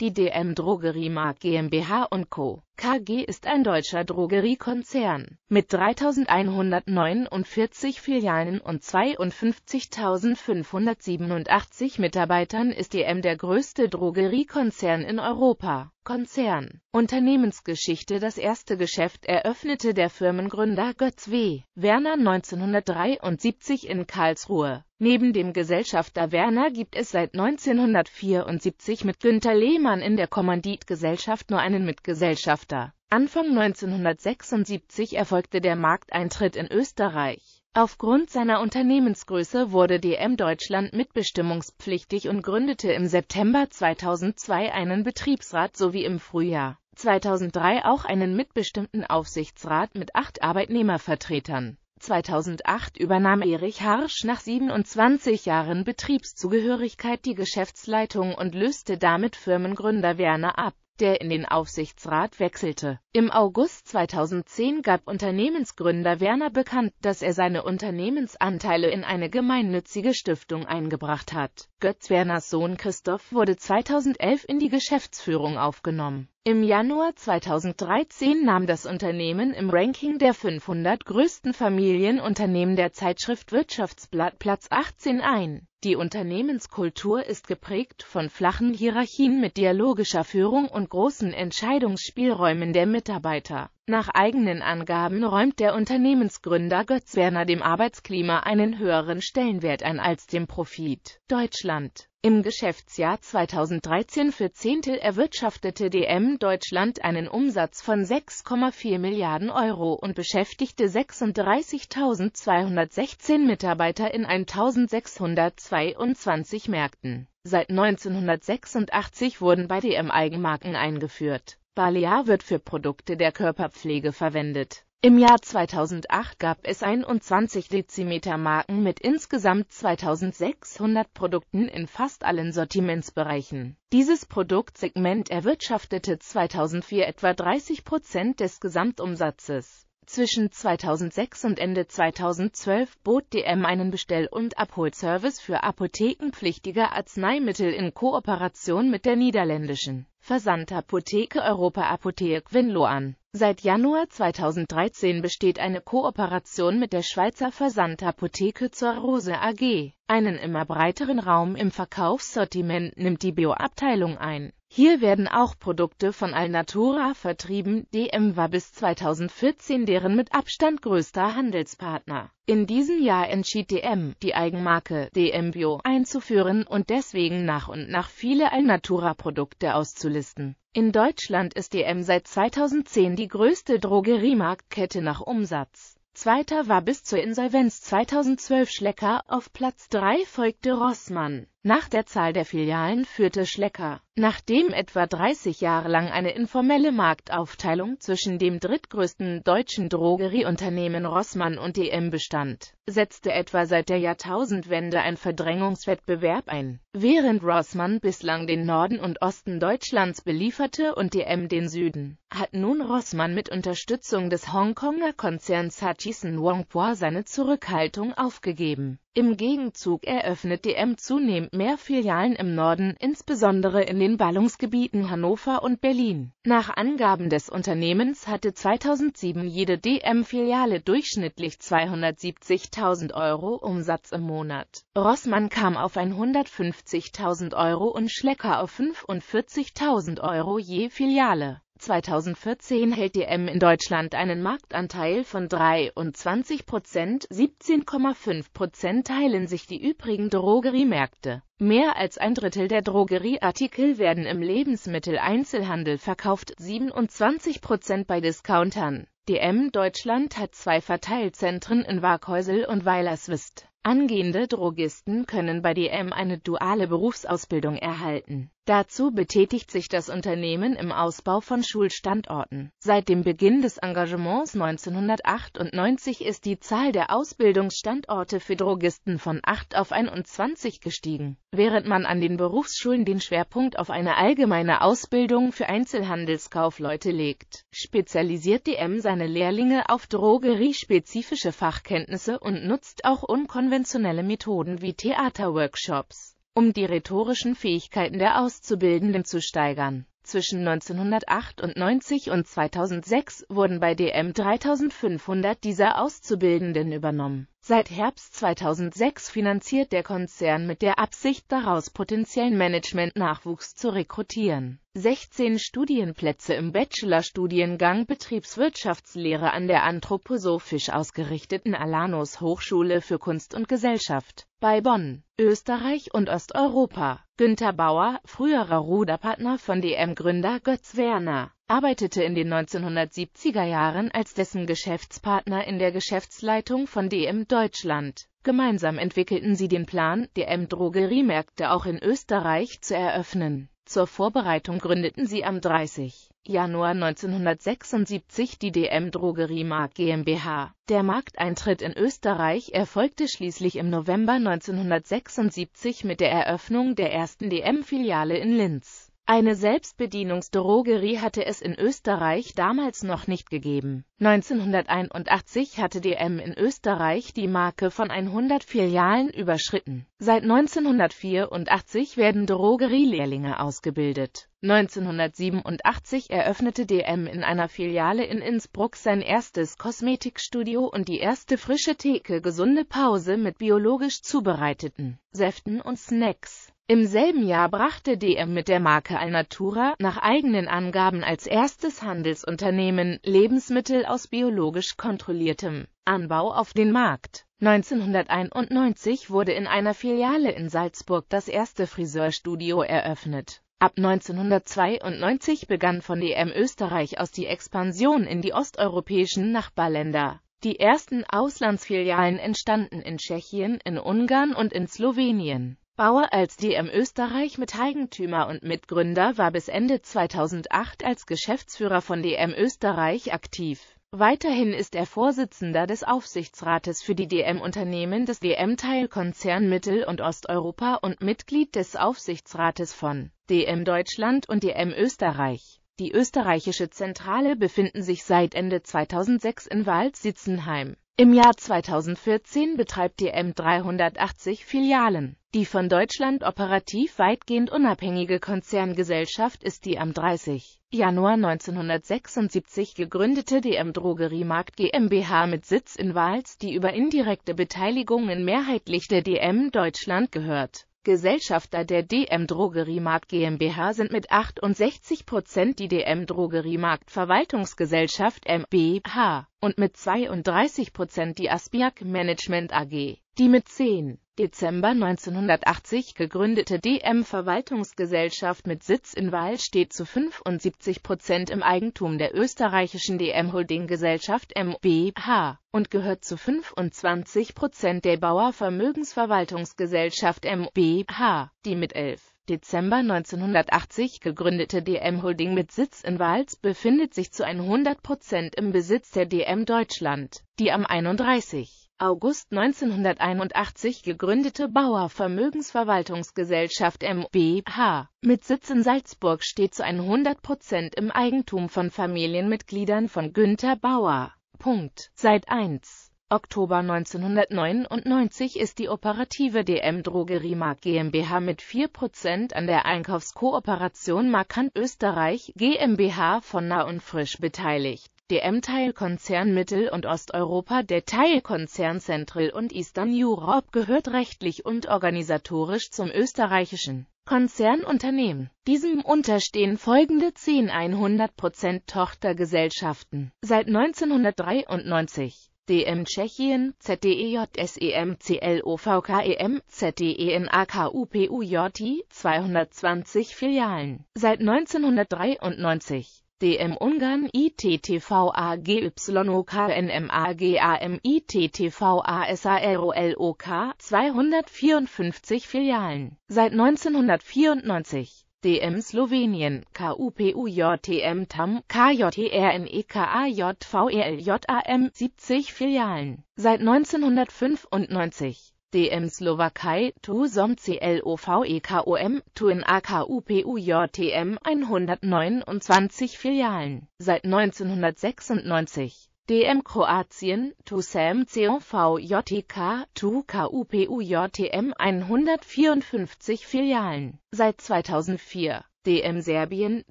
Die DM Drogeriemarkt GmbH Co. KG ist ein deutscher Drogeriekonzern mit 3.149 Filialen und 52.587 Mitarbeitern ist DM der größte Drogeriekonzern in Europa. Konzern. Unternehmensgeschichte Das erste Geschäft eröffnete der Firmengründer Götz W. Werner 1973 in Karlsruhe. Neben dem Gesellschafter Werner gibt es seit 1974 mit Günter Lehmann in der Kommanditgesellschaft nur einen Mitgesellschafter. Anfang 1976 erfolgte der Markteintritt in Österreich. Aufgrund seiner Unternehmensgröße wurde DM Deutschland mitbestimmungspflichtig und gründete im September 2002 einen Betriebsrat sowie im Frühjahr 2003 auch einen mitbestimmten Aufsichtsrat mit acht Arbeitnehmervertretern. 2008 übernahm Erich Harsch nach 27 Jahren Betriebszugehörigkeit die Geschäftsleitung und löste damit Firmengründer Werner ab der in den Aufsichtsrat wechselte. Im August 2010 gab Unternehmensgründer Werner bekannt, dass er seine Unternehmensanteile in eine gemeinnützige Stiftung eingebracht hat. Götz Werners Sohn Christoph wurde 2011 in die Geschäftsführung aufgenommen. Im Januar 2013 nahm das Unternehmen im Ranking der 500 größten Familienunternehmen der Zeitschrift Wirtschaftsblatt Platz 18 ein. Die Unternehmenskultur ist geprägt von flachen Hierarchien mit dialogischer Führung und großen Entscheidungsspielräumen der Mitarbeiter nach eigenen Angaben räumt der Unternehmensgründer Götz Werner dem Arbeitsklima einen höheren Stellenwert ein als dem Profit. Deutschland Im Geschäftsjahr 2013 für Zehntel erwirtschaftete DM Deutschland einen Umsatz von 6,4 Milliarden Euro und beschäftigte 36.216 Mitarbeiter in 1.622 Märkten. Seit 1986 wurden bei DM Eigenmarken eingeführt Balea wird für Produkte der Körperpflege verwendet. Im Jahr 2008 gab es 21 Dezimeter-Marken mit insgesamt 2600 Produkten in fast allen Sortimentsbereichen. Dieses Produktsegment erwirtschaftete 2004 etwa 30 Prozent des Gesamtumsatzes. Zwischen 2006 und Ende 2012 bot DM einen Bestell- und Abholservice für apothekenpflichtige Arzneimittel in Kooperation mit der niederländischen Versandapotheke Europa Apotheke Winlo an. Seit Januar 2013 besteht eine Kooperation mit der Schweizer Versandapotheke zur Rose AG. Einen immer breiteren Raum im Verkaufssortiment nimmt die Bio-Abteilung ein hier werden auch Produkte von Alnatura vertrieben, DM war bis 2014 deren mit Abstand größter Handelspartner. In diesem Jahr entschied DM, die Eigenmarke DM Bio einzuführen und deswegen nach und nach viele Alnatura-Produkte auszulisten. In Deutschland ist DM seit 2010 die größte Drogeriemarktkette nach Umsatz. Zweiter war bis zur Insolvenz 2012 Schlecker, auf Platz 3 folgte Rossmann. Nach der Zahl der Filialen führte Schlecker, nachdem etwa 30 Jahre lang eine informelle Marktaufteilung zwischen dem drittgrößten deutschen Drogerieunternehmen Rossmann und DM bestand, setzte etwa seit der Jahrtausendwende ein Verdrängungswettbewerb ein. Während Rossmann bislang den Norden und Osten Deutschlands belieferte und DM den Süden, hat nun Rossmann mit Unterstützung des Hongkonger Konzerns Hutchison Wongpua seine Zurückhaltung aufgegeben. Im Gegenzug eröffnet DM zunehmend mehr Filialen im Norden, insbesondere in den Ballungsgebieten Hannover und Berlin. Nach Angaben des Unternehmens hatte 2007 jede DM-Filiale durchschnittlich 270.000 Euro Umsatz im Monat. Rossmann kam auf 150.000 Euro und Schlecker auf 45.000 Euro je Filiale 2014 hält DM in Deutschland einen Marktanteil von 23 Prozent, 17,5 Prozent teilen sich die übrigen Drogeriemärkte. Mehr als ein Drittel der Drogerieartikel werden im Lebensmitteleinzelhandel verkauft, 27 Prozent bei Discountern. DM Deutschland hat zwei Verteilzentren in Waghäusel und Weilerswist. Angehende Drogisten können bei DM eine duale Berufsausbildung erhalten. Dazu betätigt sich das Unternehmen im Ausbau von Schulstandorten. Seit dem Beginn des Engagements 1998 ist die Zahl der Ausbildungsstandorte für Drogisten von 8 auf 21 gestiegen. Während man an den Berufsschulen den Schwerpunkt auf eine allgemeine Ausbildung für Einzelhandelskaufleute legt, spezialisiert DM seine Lehrlinge auf drogeriespezifische Fachkenntnisse und nutzt auch unkonventionelle konventionelle Methoden wie Theaterworkshops, um die rhetorischen Fähigkeiten der Auszubildenden zu steigern. Zwischen 1998 und 2006 wurden bei DM 3500 dieser Auszubildenden übernommen. Seit Herbst 2006 finanziert der Konzern mit der Absicht daraus potenziellen Management-Nachwuchs zu rekrutieren. 16 Studienplätze im Bachelorstudiengang Betriebswirtschaftslehre an der anthroposophisch ausgerichteten Alanus Hochschule für Kunst und Gesellschaft bei Bonn, Österreich und Osteuropa. Günter Bauer, früherer Ruderpartner von DM-Gründer Götz Werner arbeitete in den 1970er Jahren als dessen Geschäftspartner in der Geschäftsleitung von DM Deutschland. Gemeinsam entwickelten sie den Plan, DM Drogeriemärkte auch in Österreich zu eröffnen. Zur Vorbereitung gründeten sie am 30. Januar 1976 die DM Drogeriemarkt GmbH. Der Markteintritt in Österreich erfolgte schließlich im November 1976 mit der Eröffnung der ersten DM-Filiale in Linz. Eine Selbstbedienungsdrogerie hatte es in Österreich damals noch nicht gegeben. 1981 hatte DM in Österreich die Marke von 100 Filialen überschritten. Seit 1984 werden Drogerielehrlinge ausgebildet. 1987 eröffnete DM in einer Filiale in Innsbruck sein erstes Kosmetikstudio und die erste frische Theke Gesunde Pause mit biologisch zubereiteten Säften und Snacks. Im selben Jahr brachte DM mit der Marke Alnatura nach eigenen Angaben als erstes Handelsunternehmen Lebensmittel aus biologisch kontrolliertem Anbau auf den Markt. 1991 wurde in einer Filiale in Salzburg das erste Friseurstudio eröffnet. Ab 1992 begann von DM Österreich aus die Expansion in die osteuropäischen Nachbarländer. Die ersten Auslandsfilialen entstanden in Tschechien, in Ungarn und in Slowenien. Bauer als DM Österreich mit Eigentümer und Mitgründer war bis Ende 2008 als Geschäftsführer von DM Österreich aktiv. Weiterhin ist er Vorsitzender des Aufsichtsrates für die DM-Unternehmen des DM-Teilkonzern Mittel- und Osteuropa und Mitglied des Aufsichtsrates von DM Deutschland und DM Österreich. Die österreichische Zentrale befinden sich seit Ende 2006 in Wald-Sitzenheim. Im Jahr 2014 betreibt die M380 Filialen. Die von Deutschland operativ weitgehend unabhängige Konzerngesellschaft ist die am 30. Januar 1976 gegründete DM Drogeriemarkt GmbH mit Sitz in Wals, die über indirekte Beteiligung in mehrheitlich der DM Deutschland gehört Gesellschafter der DM Drogeriemarkt GmbH sind mit 68 Prozent die DM Drogeriemarkt Verwaltungsgesellschaft MBH und mit 32 Prozent die Aspiak Management AG, die mit 10 Dezember 1980 gegründete DM-Verwaltungsgesellschaft mit Sitz in Wahl steht zu 75 Prozent im Eigentum der österreichischen DM-Holding-Gesellschaft MBH und gehört zu 25 Prozent der Bauer Vermögensverwaltungsgesellschaft MBH, die mit 11. Dezember 1980 gegründete DM Holding mit Sitz in Wals befindet sich zu 100% im Besitz der DM Deutschland, die am 31. August 1981 gegründete Bauer Vermögensverwaltungsgesellschaft MBH mit Sitz in Salzburg steht zu 100 Prozent im Eigentum von Familienmitgliedern von Günther Bauer. Punkt. Seit 1. Oktober 1999 ist die operative DM Drogeriemarkt GmbH mit 4% an der Einkaufskooperation Markant Österreich GmbH von Nah und Frisch beteiligt. DM-Teilkonzern Mittel- und Osteuropa Der Teilkonzern Central und Eastern Europe gehört rechtlich und organisatorisch zum österreichischen Konzernunternehmen. Diesem unterstehen folgende 10 100% Tochtergesellschaften. Seit 1993 DM Tschechien, ZDEJSEM, CLOVKEM, ZDENAKUPUJI, e 220 Filialen. Seit 1993. DM Ungarn ITTVAGYOKNMAGAMITTVASAROLOK 254 Filialen. Seit 1994 DM Slowenien, KUPUJTM TAM, KJTRNEKAJVELJAM, 70 Filialen, seit 1995. DM Slowakei, Tu Som CLOVEKOM, Tu in AKUPUJTM, 129 Filialen, seit 1996. DM Kroatien, TUSAM COV JTK, TUKUPU JTM 154 Filialen. Seit 2004. DM Serbien,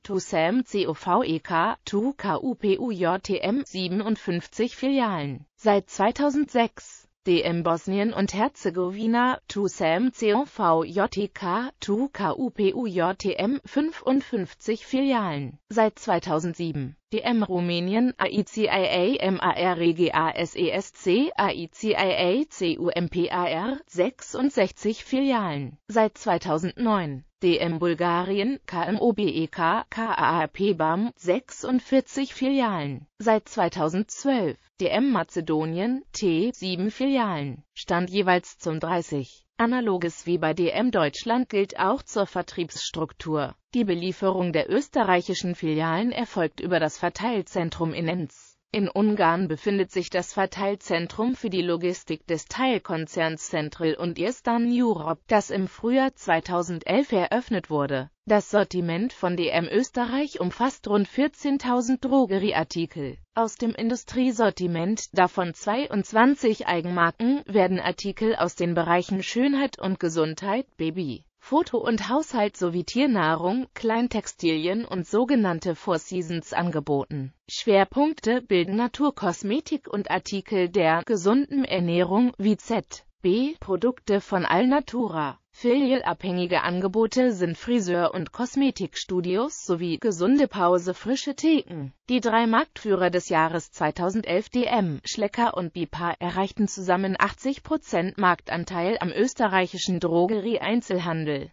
TUSAM COVEK, TUKUPU JTM 57 Filialen. Seit 2006. DM Bosnien und Herzegowina, TUSAM COV JTK, TUKUPU JTM 55 Filialen. Seit 2007. DM Rumänien AICIA MARGA AICIA e CUMPAR 66 Filialen seit 2009 DM Bulgarien KMOBEK KAAP BAM 46 Filialen seit 2012 DM Mazedonien T 7 Filialen Stand jeweils zum 30. Analoges wie bei DM Deutschland gilt auch zur Vertriebsstruktur. Die Belieferung der österreichischen Filialen erfolgt über das Verteilzentrum in Enz. In Ungarn befindet sich das Verteilzentrum für die Logistik des Teilkonzerns Central und Eastern Europe, das im Frühjahr 2011 eröffnet wurde. Das Sortiment von DM Österreich umfasst rund 14.000 Drogerieartikel. Aus dem Industriesortiment, davon 22 Eigenmarken, werden Artikel aus den Bereichen Schönheit und Gesundheit, Baby, Foto- und Haushalt sowie Tiernahrung, Kleintextilien und sogenannte Four Seasons angeboten. Schwerpunkte bilden Naturkosmetik und Artikel der gesunden Ernährung wie Z. B. Produkte von Alnatura. Filialabhängige Angebote sind Friseur- und Kosmetikstudios sowie Gesunde Pause Frische Theken. Die drei Marktführer des Jahres 2011 DM, Schlecker und Bipa erreichten zusammen 80% Marktanteil am österreichischen Drogerie-Einzelhandel.